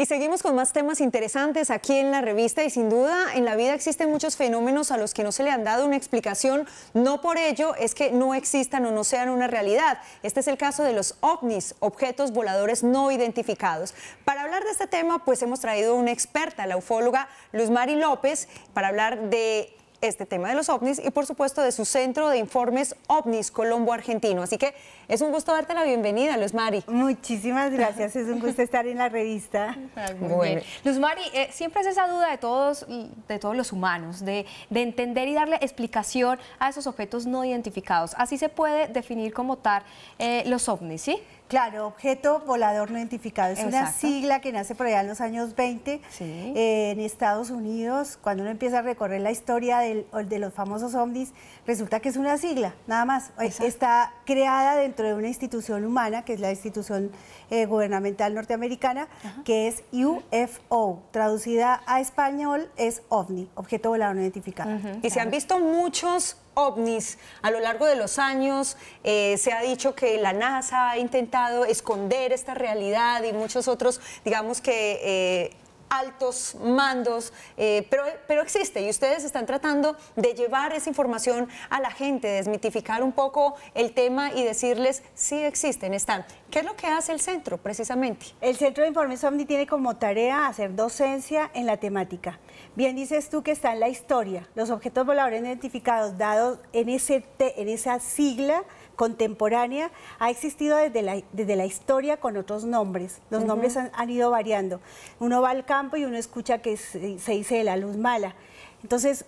Y seguimos con más temas interesantes aquí en la revista y sin duda en la vida existen muchos fenómenos a los que no se le han dado una explicación, no por ello es que no existan o no sean una realidad. Este es el caso de los ovnis, objetos voladores no identificados. Para hablar de este tema pues hemos traído una experta, la ufóloga Luz Mari López, para hablar de este tema de los ovnis y por supuesto de su centro de informes ovnis Colombo Argentino. Así que es un gusto darte la bienvenida, Luz Mari. Muchísimas gracias, es un gusto estar en la revista. Ah, muy Luz Mari, eh, siempre es esa duda de todos, de todos los humanos, de, entender y darle explicación a esos objetos no identificados. Así se puede definir como tal eh, los ovnis, ¿sí? Claro, objeto volador no identificado. Es una sigla que nace por allá en los años 20 eh, en Estados Unidos. Cuando uno empieza a recorrer la historia del, de los famosos ovnis, resulta que es una sigla, nada más. Eh, está creada dentro de una institución humana, que es la institución eh, gubernamental norteamericana, que es UFO. Traducida a español es OVNI, objeto volador no identificado. y se han visto muchos ovnis a lo largo de los años. Eh, se ha dicho que la NASA ha intentado esconder esta realidad y muchos otros, digamos que eh, altos mandos, eh, pero, pero existe y ustedes están tratando de llevar esa información a la gente, desmitificar un poco el tema y decirles sí existen, están. ¿Qué es lo que hace el centro precisamente? El Centro de Informes Omni tiene como tarea hacer docencia en la temática. Bien dices tú que está en la historia, los objetos voladores identificados dados en, ese en esa sigla contemporánea ha existido desde la, desde la historia con otros nombres. Los nombres han, han, ido variando. Uno va al y uno escucha que se, dice la luz mala. Entonces,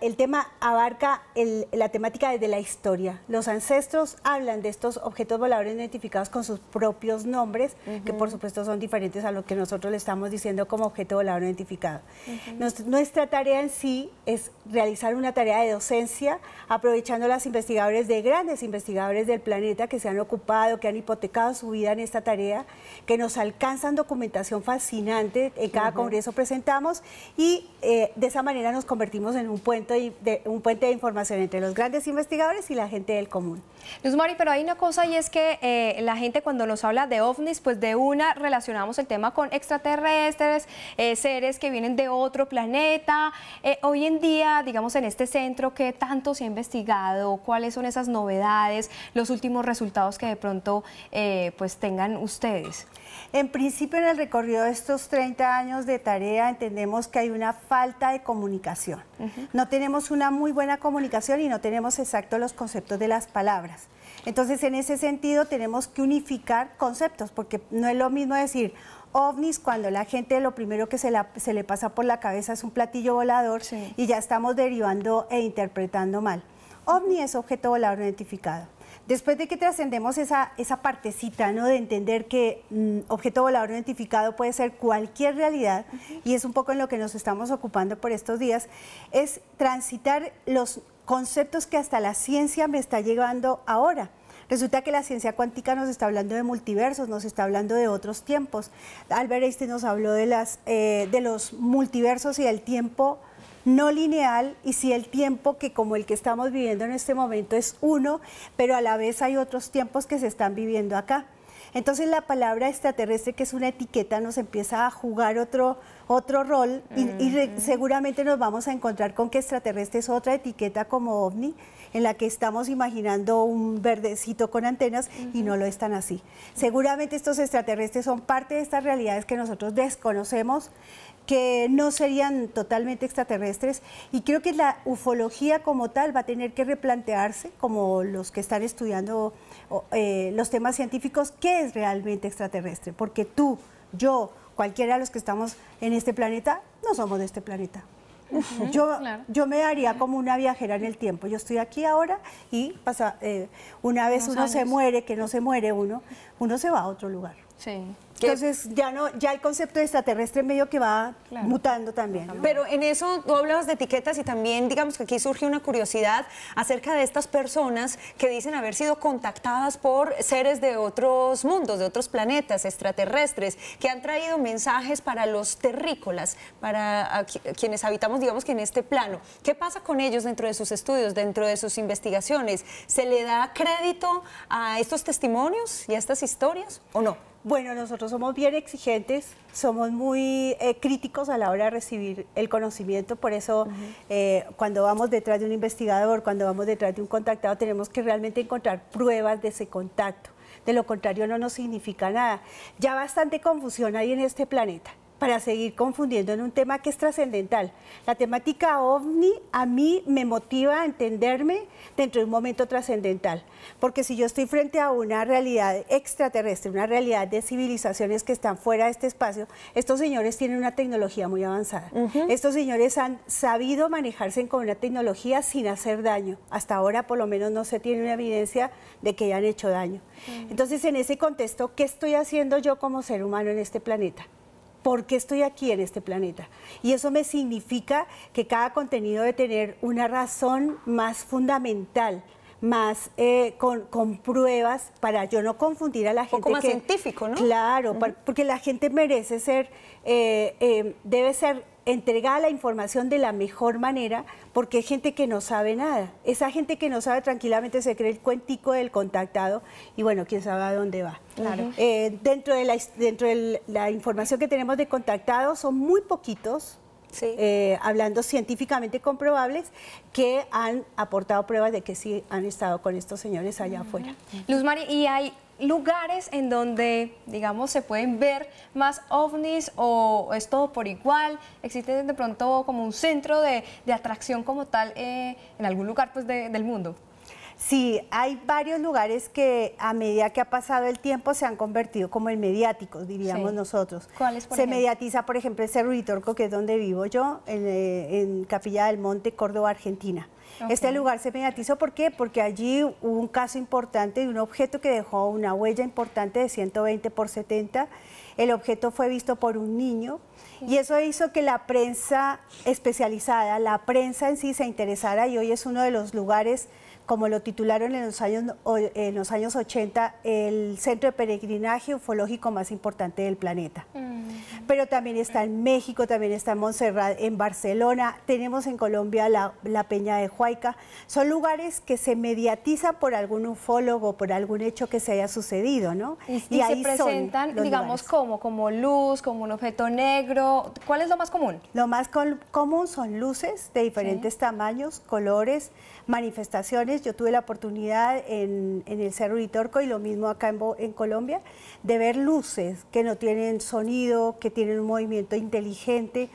el tema abarca la temática desde la historia. Los ancestros hablan de estos objetos voladores identificados con sus propios nombres, que por supuesto son diferentes a lo que nosotros le estamos diciendo como objeto volador identificado. nuestra tarea en sí es realizar una tarea de docencia, aprovechando las investigadores de grandes investigadores del planeta que se han ocupado, que han hipotecado su vida en esta tarea, que nos alcanzan documentación fascinante, en cada congreso presentamos y eh, de esa manera nos convertimos en un un puente de, un puente de información entre los grandes investigadores y la gente del común. Luz Mari, pero hay una cosa y es que eh, la gente cuando nos habla de ovnis, pues de una relacionamos el tema con extraterrestres, eh, seres que vienen de otro planeta. Eh, hoy en día, digamos, en este centro, ¿qué tanto se ha investigado? ¿Cuáles son esas novedades? ¿Los últimos resultados que de pronto pues tengan ustedes? En principio, en el recorrido de estos 30 años de tarea, entendemos que hay una falta de comunicación no tenemos una muy buena comunicación y no tenemos exactos los conceptos de las palabras. Entonces, en ese sentido, tenemos que unificar conceptos, porque no es lo mismo decir ovnis cuando la gente lo primero que se, le pasa por la cabeza es un platillo volador y ya estamos derivando e interpretando mal. OVNI es objeto volador identificado. Después de que trascendemos esa, partecita ¿no? de entender que mm, objeto volador identificado puede ser cualquier realidad, y es un poco en lo que nos estamos ocupando por estos días, es transitar los conceptos que hasta la ciencia me está llevando ahora. Resulta que la ciencia cuántica nos está hablando de multiversos, nos está hablando de otros tiempos. Albert Einstein nos habló de, las, eh, de los multiversos y del tiempo no lineal y si el tiempo que como el que estamos viviendo en este momento es uno, pero a la vez hay otros tiempos que se están viviendo acá. Entonces la palabra extraterrestre, que es una etiqueta, nos empieza a jugar otro, otro rol y, seguramente nos vamos a encontrar con que extraterrestre es otra etiqueta como ovni, en la que estamos imaginando un verdecito con antenas y no lo están así. Seguramente estos extraterrestres son parte de estas realidades que nosotros desconocemos que no serían totalmente extraterrestres y creo que la ufología como tal va a tener que replantearse, como los que están estudiando eh, los temas científicos, qué es realmente extraterrestre, porque tú, yo, cualquiera de los que estamos en este planeta, no somos de este planeta. yo, me haría como una viajera en el tiempo. Yo estoy aquí ahora y pasa, eh, una vez uno se muere, que no se muere uno, uno se va a otro lugar. Sí. Entonces ya no, ya el concepto de extraterrestre medio que va mutando también. Pero en eso tú hablabas de etiquetas y también digamos que aquí surge una curiosidad acerca de estas personas que dicen haber sido contactadas por seres de otros mundos, de otros planetas extraterrestres, que han traído mensajes para los terrícolas, para quienes habitamos digamos que en este plano. ¿Qué pasa con ellos dentro de sus estudios, dentro de sus investigaciones? ¿Se le da crédito a estos testimonios y a estas historias o no? Bueno, nosotros somos bien exigentes, somos muy eh, críticos a la hora de recibir el conocimiento, por eso eh, cuando vamos detrás de un investigador, cuando vamos detrás de un contactado, tenemos que realmente encontrar pruebas de ese contacto. De lo contrario no nos significa nada. Ya bastante confusión hay en este planeta para seguir confundiendo en un tema que es trascendental. La temática ovni a mí me motiva a entenderme dentro de un momento trascendental, porque si yo estoy frente a una realidad extraterrestre, una realidad de civilizaciones que están fuera de este espacio, estos señores tienen una tecnología muy avanzada. Estos señores han sabido manejarse con una tecnología sin hacer daño. Hasta ahora por lo menos no se tiene una evidencia de que hayan hecho daño. Entonces, en ese contexto, ¿qué estoy haciendo yo como ser humano en este planeta? por qué estoy aquí en este planeta. Y eso me significa que cada contenido debe tener una razón más fundamental más eh, con, pruebas para yo no confundir a la gente. Un poco más científico, ¿no? Claro, porque la gente merece ser, eh, eh, debe ser entregar la información de la mejor manera, porque hay gente que no sabe nada. Esa gente que no sabe tranquilamente se cree el cuentico del contactado y bueno, quién sabe a dónde va. Eh, dentro de, la, dentro de la información que tenemos de contactados son muy poquitos, eh, hablando científicamente comprobables, que han aportado pruebas de que sí han estado con estos señores allá afuera. Luz ¿y hay lugares en donde, digamos, se pueden ver más ovnis o es todo por igual? ¿Existe de pronto como un centro de, atracción como tal eh, en algún lugar pues, del mundo? Sí, hay varios lugares que a medida que ha pasado el tiempo se han convertido como en mediáticos, diríamos nosotros. ¿Cuáles, por Se mediatiza, por ejemplo, ese Cerro que es donde vivo yo, en, eh, Capilla del Monte, Córdoba, Argentina. Este lugar se mediatizó, ¿por qué? Porque allí hubo un caso importante de un objeto que dejó una huella importante de 120 por 70. El objeto fue visto por un niño y eso hizo que la prensa especializada, la prensa en sí se interesara y hoy es uno de los lugares como lo titularon en los años, en los años 80, el centro de peregrinaje ufológico más importante del planeta. Mm. Pero también está en México, también está en Montserrat, en Barcelona, tenemos en Colombia la, Peña de Huayca. Son lugares que se mediatizan por algún ufólogo, por algún hecho que se haya sucedido, ¿no? Y, ahí se presentan, digamos, como, como luz, como un objeto negro. ¿Cuál es lo más común? Lo más común son luces de diferentes tamaños, colores, manifestaciones yo tuve la oportunidad en, en el Cerro Torco y lo mismo acá en, en, Colombia, de ver luces que no tienen sonido, que tienen un movimiento inteligente.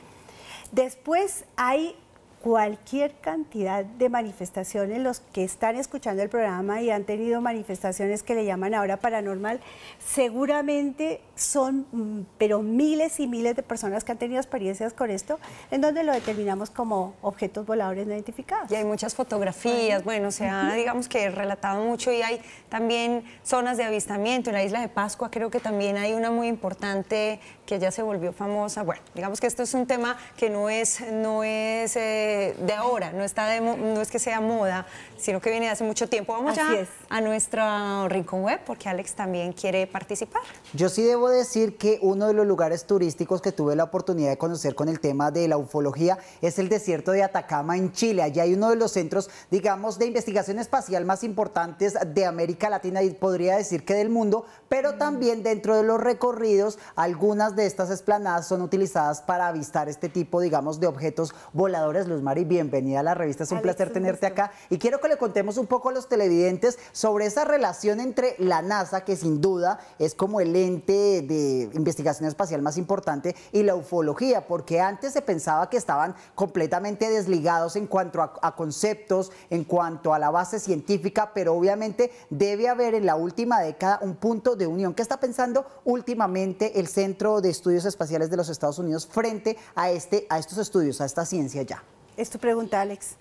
Después hay cualquier cantidad de manifestaciones, los que están escuchando el programa y han tenido manifestaciones que le llaman ahora paranormal, seguramente son mm, pero miles y miles de personas que han tenido experiencias con esto, en donde lo determinamos como objetos voladores no identificados. Y hay muchas fotografías, bueno, se ha, digamos que relatado mucho y hay también zonas de avistamiento, en la isla de Pascua creo que también hay una muy importante que ya se volvió famosa, bueno, digamos que esto es un tema que no es, no es eh, de ahora, no, está no es que sea moda, sino que viene de hace mucho tiempo. Vamos ya a nuestro rincón web porque Alex también quiere participar. Yo sí debo decir que uno de los lugares turísticos que tuve la oportunidad de conocer con el tema de la ufología es el desierto de Atacama en Chile. Allí hay uno de los centros, digamos, de investigación espacial más importantes de América Latina y podría decir que del mundo, pero también dentro de los recorridos, algunas de estas esplanadas son utilizadas para avistar este tipo, digamos, de objetos voladores. Luz Mari, bienvenida a la revista, es un placer tenerte acá. Y quiero que le contemos un poco a los televidentes sobre esa relación entre la NASA, que sin duda es como el ente de investigación espacial más importante, y la ufología, porque antes se pensaba que estaban completamente desligados en cuanto a, a conceptos, en cuanto a la base científica, pero obviamente debe haber en la última década un punto de unión. ¿Qué está pensando últimamente el Centro de Estudios Espaciales de los Estados Unidos frente a, este, a estos estudios, a esta ciencia ya? Es tu pregunta, Alex.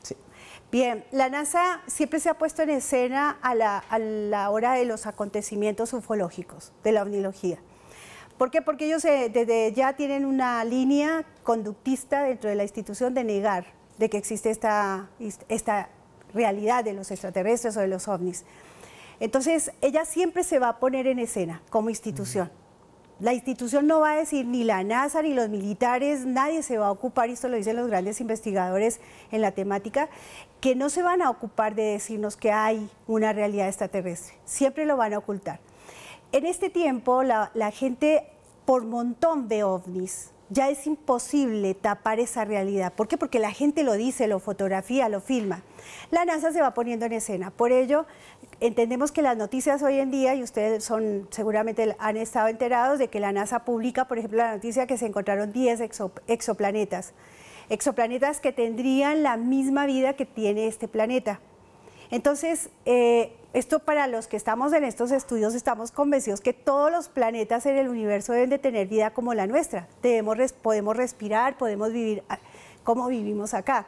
Bien, la NASA siempre se ha puesto en escena a la, hora de los acontecimientos ufológicos, de la ovnología. ¿Por qué? Porque ellos eh, desde ya tienen una línea conductista dentro de la institución de negar de que existe esta, esta realidad de los extraterrestres o de los ovnis. Entonces, ella siempre se va a poner en escena como institución. La institución no va a decir ni la NASA ni los militares, nadie se va a ocupar, y esto lo dicen los grandes investigadores en la temática, que no se van a ocupar de decirnos que hay una realidad extraterrestre, siempre lo van a ocultar. En este tiempo la, gente por montón de ovnis, ya es imposible tapar esa realidad. ¿Por qué? Porque la gente lo dice, lo fotografía, lo filma. La NASA se va poniendo en escena. Por ello, entendemos que las noticias hoy en día, y ustedes son seguramente han estado enterados de que la NASA publica, por ejemplo, la noticia que se encontraron 10 exoplanetas, exoplanetas que tendrían la misma vida que tiene este planeta. Entonces, eh, esto para los que estamos en estos estudios, estamos convencidos que todos los planetas en el universo deben de tener vida como la nuestra. Debemos, podemos respirar, podemos vivir como vivimos acá.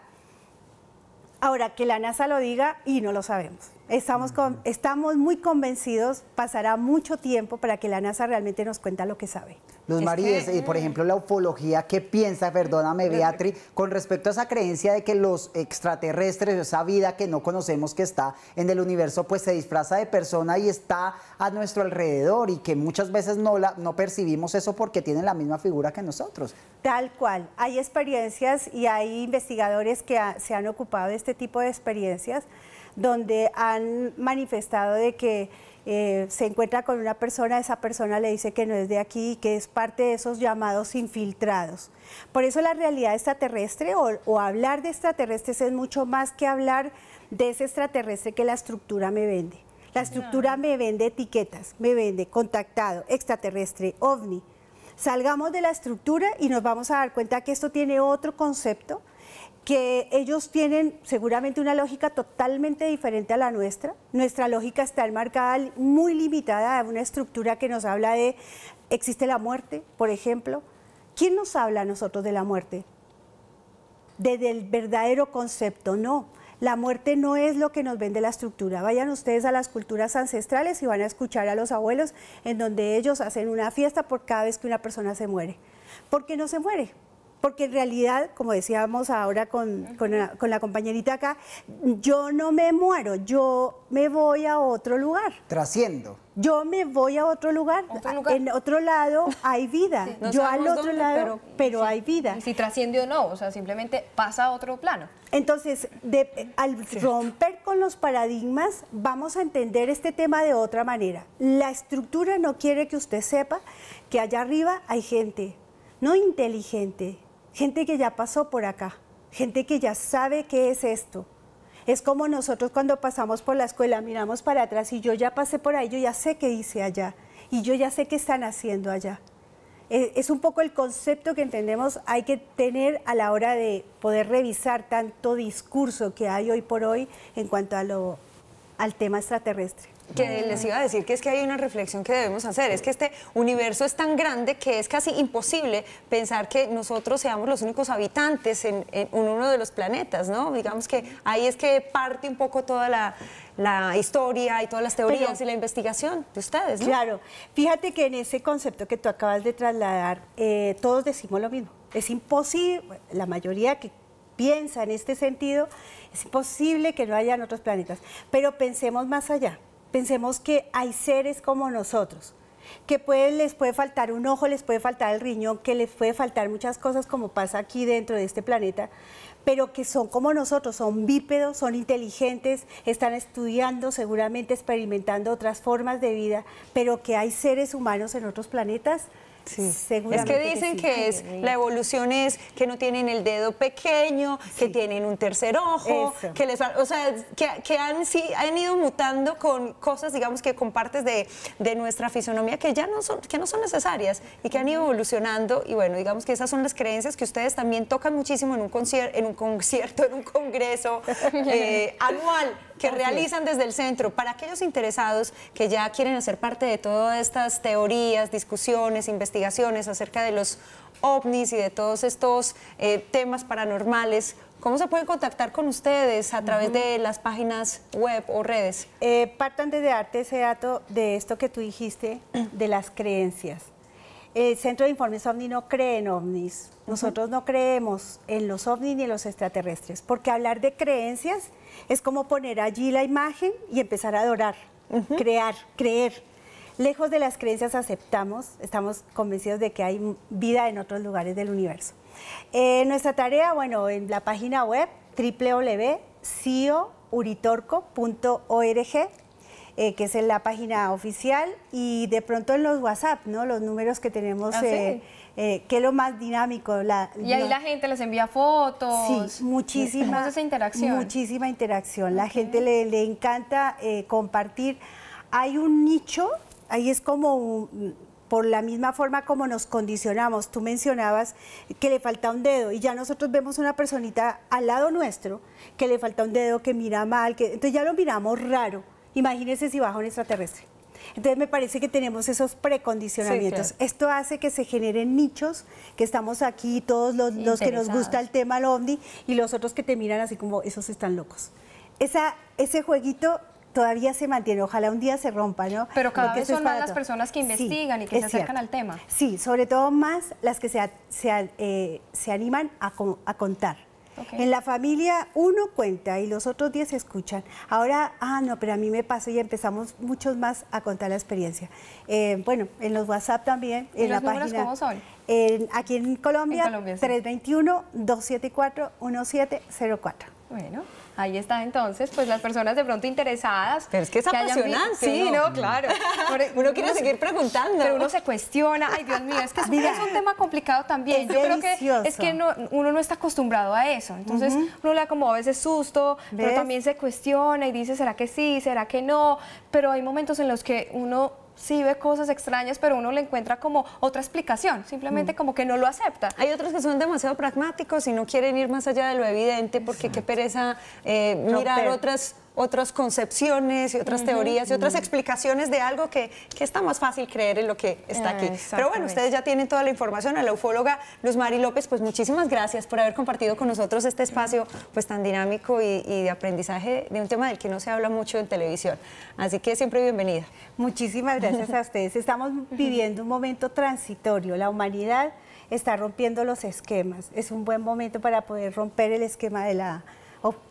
Ahora, que la NASA lo diga y no lo sabemos. Estamos, con, estamos muy convencidos, pasará mucho tiempo para que la NASA realmente nos cuente lo que sabe. Luz María, y por ejemplo, la ufología, ¿qué piensa, perdóname Beatriz, con respecto a esa creencia de que los extraterrestres, esa vida que no conocemos que está en el universo, pues se disfraza de persona y está a nuestro alrededor y que muchas veces no, la, no percibimos eso porque tienen la misma figura que nosotros? Tal cual, hay experiencias y hay investigadores que se han ocupado de este tipo de experiencias donde han manifestado de que eh, se encuentra con una persona, esa persona le dice que no es de aquí, y que es parte de esos llamados infiltrados. Por eso la realidad extraterrestre o hablar de extraterrestres es mucho más que hablar de ese extraterrestre que la estructura me vende. La estructura me vende etiquetas, me vende contactado, extraterrestre, ovni. Salgamos de la estructura y nos vamos a dar cuenta que esto tiene otro concepto que ellos tienen seguramente una lógica totalmente diferente a la nuestra. Nuestra lógica está enmarcada muy limitada a una estructura que nos habla de existe la muerte, por ejemplo. ¿Quién nos habla a nosotros de la muerte? Desde el verdadero concepto, no. La muerte no es lo que nos vende la estructura. Vayan ustedes a las culturas ancestrales y van a escuchar a los abuelos en donde ellos hacen una fiesta por cada vez que una persona se muere. ¿Por qué no se muere, porque en realidad, como decíamos ahora con, la, compañerita acá, yo no me muero, yo me voy a otro lugar. Trasciendo. Yo me voy a otro lugar. En otro lado hay vida. yo al otro lado, pero, hay vida. si trasciende o no, o sea, simplemente pasa a otro plano. Entonces, de, al romper con los paradigmas, vamos a entender este tema de otra manera. La estructura no quiere que usted sepa que allá arriba hay gente, no inteligente, gente que ya pasó por acá, gente que ya sabe qué es esto. Es como nosotros cuando pasamos por la escuela, miramos para atrás y yo ya pasé por ahí, yo ya sé qué hice allá y yo ya sé qué están haciendo allá. E, es un poco el concepto que entendemos hay que tener a la hora de poder revisar tanto discurso que hay hoy por hoy en cuanto a lo al tema extraterrestre. Que les iba a decir que es que hay una reflexión que debemos hacer, es que este universo es tan grande que es casi imposible pensar que nosotros seamos los únicos habitantes en, uno de los planetas, ¿no? Digamos que ahí es que parte un poco toda la, historia y todas las teorías y la investigación de ustedes, ¿no? Claro, fíjate que en ese concepto que tú acabas de trasladar, eh, todos decimos lo mismo, es imposible, la mayoría que piensa en este sentido, es posible que no en otros planetas. Pero pensemos más allá, pensemos que hay seres como nosotros, que les puede faltar un ojo, les puede faltar el riñón, que les puede faltar muchas cosas como pasa aquí dentro de este planeta, pero que son como nosotros, son bípedos, son inteligentes, están estudiando, seguramente experimentando otras formas de vida, pero que hay seres humanos en otros planetas Sí. Es que dicen que, es la evolución es que no tienen el dedo pequeño, que tienen un tercer ojo, que les o sea, que, que han, sí, han ido mutando con cosas, digamos, que con partes de, de, nuestra fisonomía que ya no son, que no son necesarias y que han ido evolucionando. Y bueno, digamos que esas son las creencias que ustedes también tocan muchísimo en un, en un concierto, en un congreso eh, anual que realizan desde el centro. Para aquellos interesados que ya quieren hacer parte de todas estas teorías, discusiones, investigaciones, investigaciones acerca de los ovnis y de todos estos eh, temas paranormales, ¿Cómo se pueden contactar con ustedes a través de las páginas web o redes? Eh, partan desde arte ese dato de esto que tú dijiste, de las creencias. El Centro de Informes OVNI no cree en ovnis. Nosotros no creemos en los ovnis ni en los extraterrestres, porque hablar de creencias es como poner allí la imagen y empezar a adorar, crear, creer. Lejos de las creencias aceptamos, estamos convencidos de que hay vida en otros lugares del universo. Eh, nuestra tarea, bueno, en la página web www.ciouritorco.org eh, que es en la página oficial, y de pronto en los WhatsApp, ¿no? Los números que tenemos, ah, eh, que es lo más dinámico. y ahí la gente les envía fotos. Sí, muchísima. interacción. Muchísima interacción. La gente le, le encanta compartir. Hay un nicho ahí es como por la misma forma como nos condicionamos. Tú mencionabas que le falta un dedo y ya nosotros vemos una personita al lado nuestro que le falta un dedo, que mira mal, que entonces ya lo miramos raro. Imagínense si baja un extraterrestre. Entonces me parece que tenemos esos precondicionamientos. Esto hace que se generen nichos, que estamos aquí todos los, que nos gusta el tema el ovni y los otros que te miran así como esos están locos. Esa, ese jueguito todavía se mantiene. Ojalá un día se rompa, ¿no? Pero cada vez son más las personas que investigan y que se acercan al tema. Sí, sobre todo más las que se, se, eh, se animan a, a contar. En la familia uno cuenta y los otros 10 escuchan. Ahora, ah, no, pero a mí me pasó y empezamos muchos más a contar la experiencia. Eh, bueno, en los WhatsApp también, en la página. ¿Cómo son? aquí en Colombia, 321-274-1704. Bueno, ahí está entonces, pues las personas de pronto interesadas. Pero es que es apasionante. Sí, no, claro. E-, uno quiere seguir preguntando. Pero uno se cuestiona, ay Dios mío, es que es, un tema complicado también. Yo creo que es que uno no está acostumbrado a eso, entonces uno le da como a veces susto, pero también se cuestiona y dice, ¿será que sí? ¿Será que no? Pero hay momentos en los que uno sí ve cosas extrañas, pero uno le encuentra como otra explicación, simplemente mm. como que no lo acepta. Hay otros que son demasiado pragmáticos y no quieren ir más allá de lo evidente porque qué pereza eh, mirar otras otras concepciones y otras teorías y otras explicaciones de algo que, que, está más fácil creer en lo que está aquí. Pero bueno, ustedes ya tienen toda la información. A la ufóloga Luz Mari López, pues muchísimas gracias por haber compartido con nosotros este espacio pues tan dinámico y de aprendizaje de un tema del que no se habla mucho en televisión. Así que siempre bienvenida. Muchísimas gracias a ustedes. Estamos viviendo un momento transitorio. La humanidad está rompiendo los esquemas. Es un buen momento para poder romper el esquema de la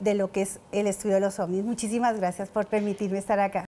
de lo que es el estudio de los ovnis. Muchísimas gracias por permitirme estar acá.